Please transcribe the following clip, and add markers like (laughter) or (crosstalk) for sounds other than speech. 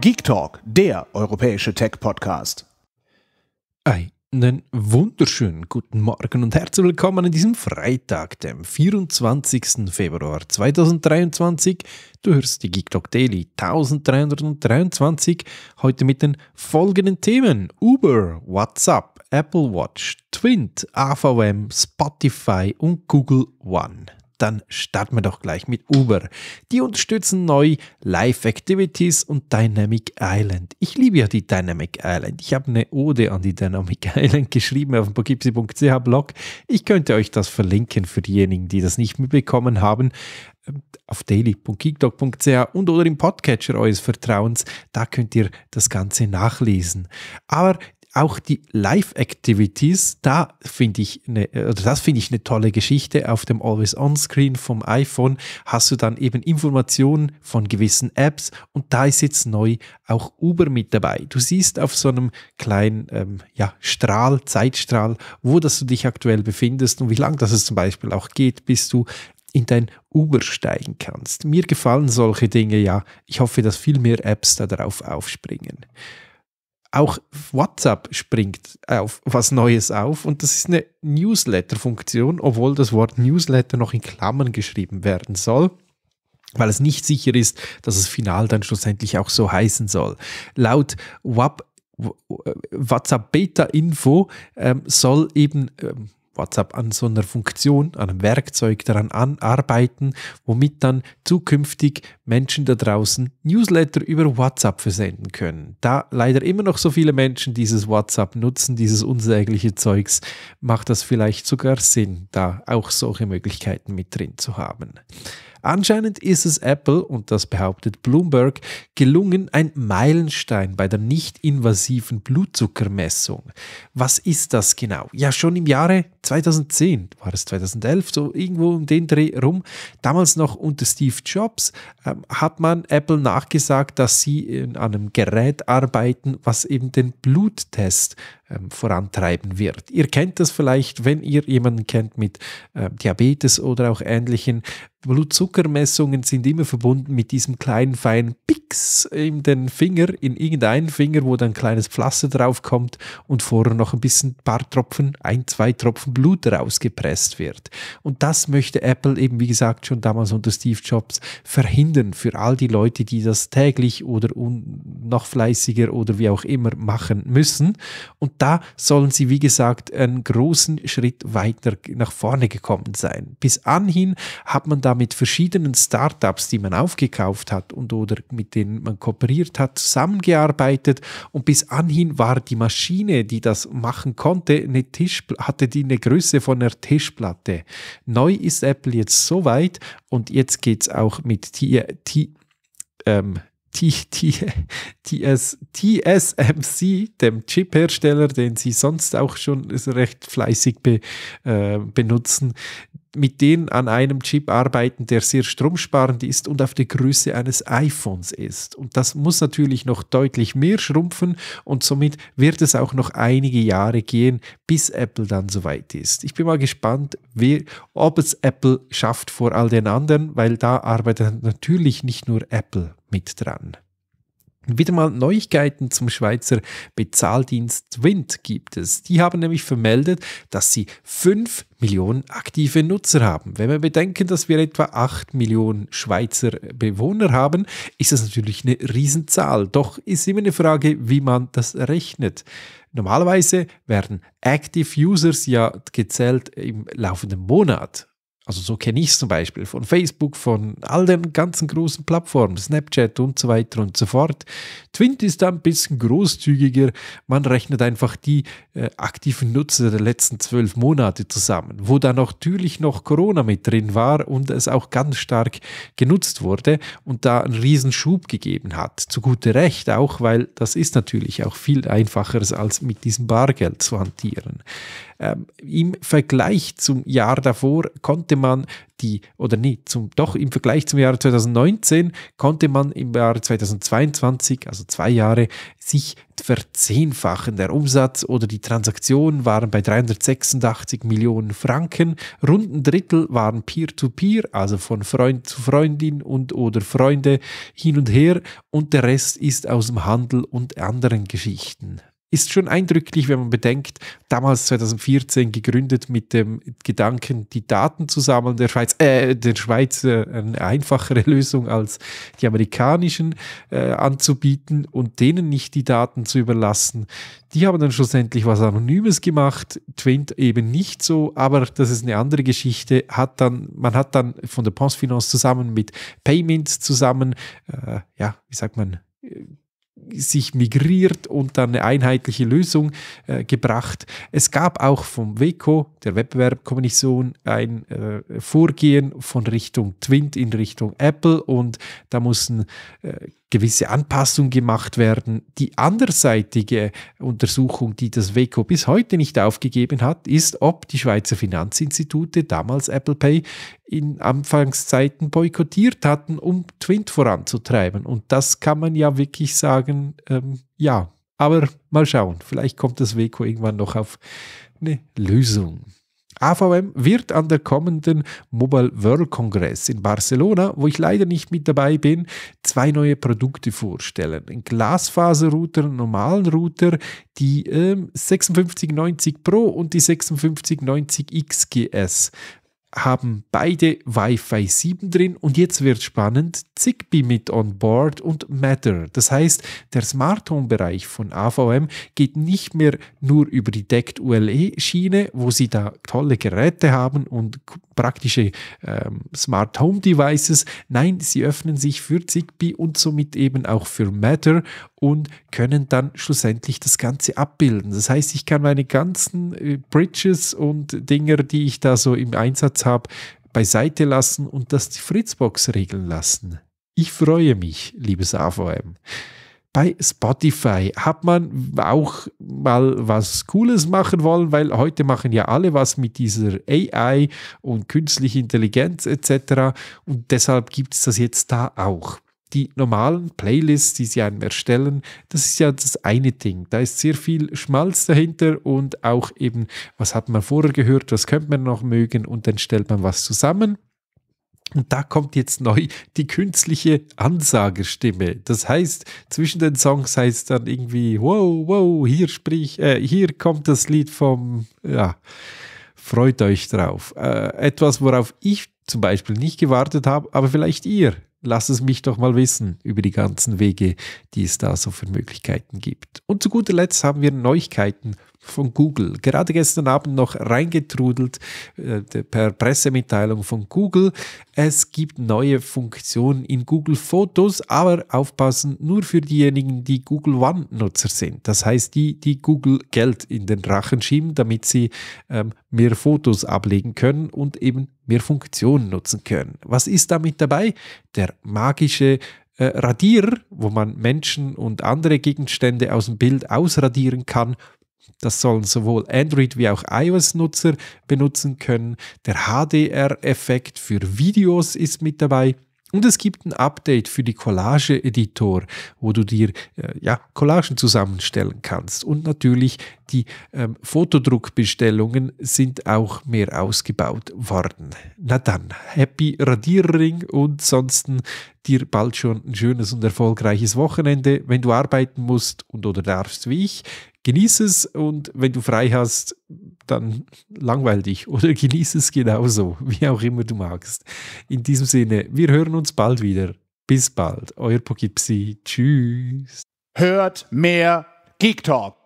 Geek Talk, der europäische Tech-Podcast. Einen wunderschönen guten Morgen und herzlich willkommen an diesem Freitag, dem 24. Februar 2023. Du hörst die Geek Talk Daily 1323, heute mit den folgenden Themen: Uber, WhatsApp, Apple Watch, Twint, AVM, Spotify und Google One dann starten wir doch gleich mit Uber. Die unterstützen neu Live Activities und Dynamic Island. Ich liebe ja die Dynamic Island. Ich habe eine Ode an die Dynamic (laughs) Island geschrieben auf dem pogipsi.ch Blog. Ich könnte euch das verlinken für diejenigen, die das nicht mitbekommen haben ähm, auf daily.geekdog.ch und oder im Podcatcher eures Vertrauens, da könnt ihr das Ganze nachlesen. Aber auch die Live-Activities, da finde ich eine, das finde ich eine tolle Geschichte. Auf dem Always-On-Screen vom iPhone hast du dann eben Informationen von gewissen Apps und da ist jetzt neu auch Uber mit dabei. Du siehst auf so einem kleinen ähm, ja, Strahl, Zeitstrahl, wo das du dich aktuell befindest und wie lang das es zum Beispiel auch geht, bis du in dein Uber steigen kannst. Mir gefallen solche Dinge ja. Ich hoffe, dass viel mehr Apps da drauf aufspringen. Auch WhatsApp springt auf was Neues auf und das ist eine Newsletter-Funktion, obwohl das Wort Newsletter noch in Klammern geschrieben werden soll weil es nicht sicher ist, dass es final dann schlussendlich auch so heißen soll. Laut WAP äh, WhatsApp Beta Info ähm, soll eben ähm, WhatsApp an so einer Funktion, an einem Werkzeug daran arbeiten, womit dann zukünftig Menschen da draußen Newsletter über WhatsApp versenden können. Da leider immer noch so viele Menschen dieses WhatsApp nutzen, dieses unsägliche Zeugs, macht das vielleicht sogar Sinn, da auch solche Möglichkeiten mit drin zu haben. Anscheinend ist es Apple, und das behauptet Bloomberg, gelungen, ein Meilenstein bei der nicht-invasiven Blutzuckermessung. Was ist das genau? Ja, schon im Jahre 2010, war es 2011, so irgendwo um den Dreh rum, damals noch unter Steve Jobs, äh, hat man Apple nachgesagt, dass sie äh, an einem Gerät arbeiten, was eben den Bluttest ähm, vorantreiben wird. Ihr kennt das vielleicht, wenn ihr jemanden kennt mit äh, Diabetes oder auch ähnlichen. Blutzuckermessungen sind immer verbunden mit diesem kleinen, feinen Picks in den Finger, in irgendeinen Finger, wo dann ein kleines Pflaster draufkommt und vorher noch ein bisschen ein paar Tropfen, ein, zwei Tropfen Blut rausgepresst wird. Und das möchte Apple eben, wie gesagt, schon damals unter Steve Jobs verhindern für all die Leute, die das täglich oder noch fleißiger oder wie auch immer machen müssen. Und da sollen sie, wie gesagt, einen großen Schritt weiter nach vorne gekommen sein. Bis anhin hat man da mit verschiedenen Startups, die man aufgekauft hat und oder mit mit denen man kooperiert hat, zusammengearbeitet und bis anhin war die Maschine, die das machen konnte, eine Tisch, hatte die eine Größe von einer Tischplatte. Neu ist Apple jetzt so weit und jetzt geht es auch mit T, T, ähm, TS, TSMC, dem Chip-Hersteller, den sie sonst auch schon recht fleißig be, äh, benutzen, mit denen an einem Chip arbeiten, der sehr stromsparend ist und auf der Größe eines iPhones ist. Und das muss natürlich noch deutlich mehr schrumpfen und somit wird es auch noch einige Jahre gehen, bis Apple dann soweit ist. Ich bin mal gespannt, wer, ob es Apple schafft vor all den anderen, weil da arbeitet natürlich nicht nur Apple mit dran. Wieder mal Neuigkeiten zum Schweizer Bezahldienst Wind gibt es. Die haben nämlich vermeldet, dass sie 5 Millionen aktive Nutzer haben. Wenn wir bedenken, dass wir etwa 8 Millionen Schweizer Bewohner haben, ist das natürlich eine Riesenzahl. Doch ist immer eine Frage, wie man das rechnet. Normalerweise werden Active Users ja gezählt im laufenden Monat. Also so kenne ich es zum Beispiel von Facebook, von all den ganzen großen Plattformen, Snapchat und so weiter und so fort. Twint ist da ein bisschen großzügiger. Man rechnet einfach die äh, aktiven Nutzer der letzten zwölf Monate zusammen, wo da natürlich noch Corona mit drin war und es auch ganz stark genutzt wurde und da einen riesen Schub gegeben hat. Zu guter Recht auch, weil das ist natürlich auch viel einfacher als mit diesem Bargeld zu hantieren. Ähm, Im Vergleich zum Jahr davor konnte konnte man die, oder nee, zum, doch im Vergleich zum Jahr 2019 konnte man im Jahr 2022, also zwei Jahre, sich verzehnfachen. Der Umsatz oder die Transaktionen waren bei 386 Millionen Franken. Rund ein Drittel waren Peer-to-Peer, -Peer, also von Freund zu Freundin und oder Freunde hin und her. Und der Rest ist aus dem Handel und anderen Geschichten ist schon eindrücklich, wenn man bedenkt, damals 2014 gegründet mit dem Gedanken, die Daten zu sammeln der Schweiz, äh, der Schweiz äh, eine einfachere (laughs) Lösung als die amerikanischen äh, anzubieten und denen nicht die Daten zu überlassen. Die haben dann schlussendlich was Anonymes gemacht, Twint eben nicht so, aber das ist eine andere Geschichte. Hat dann, man hat dann von der Postfinance zusammen mit Payments zusammen, äh, ja, wie sagt man, äh, sich migriert und dann eine einheitliche Lösung äh, gebracht. Es gab auch vom WECO, der Wettbewerbkommission, ein äh, Vorgehen von Richtung Twint in Richtung Apple und da mussten äh, gewisse Anpassungen gemacht werden. Die anderseitige Untersuchung, die das WECO bis heute nicht aufgegeben hat, ist, ob die Schweizer Finanzinstitute damals Apple Pay in Anfangszeiten boykottiert hatten, um Twint voranzutreiben. Und das kann man ja wirklich sagen, ähm, ja. Aber mal schauen, vielleicht kommt das WECO irgendwann noch auf eine Lösung. AVM wird an der kommenden Mobile World Congress in Barcelona, wo ich leider nicht mit dabei bin, zwei neue Produkte vorstellen. Ein Glasfaserrouter, einen normalen Router, die äh, 5690 Pro und die 5690 XGS haben beide Wi-Fi 7 drin und jetzt wird spannend, Zigbee mit on board und Matter. Das heißt, der Smart Home Bereich von AVM geht nicht mehr nur über die Decked ULE Schiene, wo sie da tolle Geräte haben und praktische ähm, Smart Home Devices. Nein, sie öffnen sich für Zigbee und somit eben auch für Matter und können dann schlussendlich das Ganze abbilden. Das heißt, ich kann meine ganzen äh, Bridges und Dinger, die ich da so im Einsatz habe, beiseite lassen und das die Fritzbox regeln lassen. Ich freue mich, liebes AVM bei Spotify. Hat man auch mal was Cooles machen wollen, weil heute machen ja alle was mit dieser AI und künstliche Intelligenz etc. Und deshalb gibt es das jetzt da auch. Die normalen Playlists, die sie einem erstellen, das ist ja das eine Ding. Da ist sehr viel Schmalz dahinter und auch eben, was hat man vorher gehört, was könnte man noch mögen und dann stellt man was zusammen und da kommt jetzt neu die künstliche Ansagerstimme. Das heißt, zwischen den Songs heißt dann irgendwie, wow, wow, hier sprich, äh, hier kommt das Lied vom, ja, freut euch drauf. Äh, etwas, worauf ich zum Beispiel nicht gewartet habe, aber vielleicht ihr. Lasst es mich doch mal wissen über die ganzen Wege, die es da so für Möglichkeiten gibt. Und zu guter Letzt haben wir Neuigkeiten von Google. Gerade gestern Abend noch reingetrudelt äh, per Pressemitteilung von Google. Es gibt neue Funktionen in Google Fotos, aber aufpassen nur für diejenigen, die Google One-Nutzer sind. Das heißt, die, die Google Geld in den Rachen schieben, damit sie ähm, mehr Fotos ablegen können und eben mehr Funktionen nutzen können. Was ist damit dabei? Der magische äh, Radier, wo man Menschen und andere Gegenstände aus dem Bild ausradieren kann, das sollen sowohl Android- wie auch iOS-Nutzer benutzen können. Der HDR-Effekt für Videos ist mit dabei. Und es gibt ein Update für die Collage-Editor, wo du dir äh, ja, Collagen zusammenstellen kannst. Und natürlich die ähm, Fotodruckbestellungen sind auch mehr ausgebaut worden. Na dann, happy Radierring und sonst dir bald schon ein schönes und erfolgreiches Wochenende. Wenn du arbeiten musst und oder darfst wie ich, genieß es und wenn du frei hast, dann langweil dich (laughs) oder genieß es genauso, wie auch immer du magst. In diesem Sinne, wir hören uns bald wieder. Bis bald, euer Pogipsi. Tschüss. Hört mehr Geek Talk.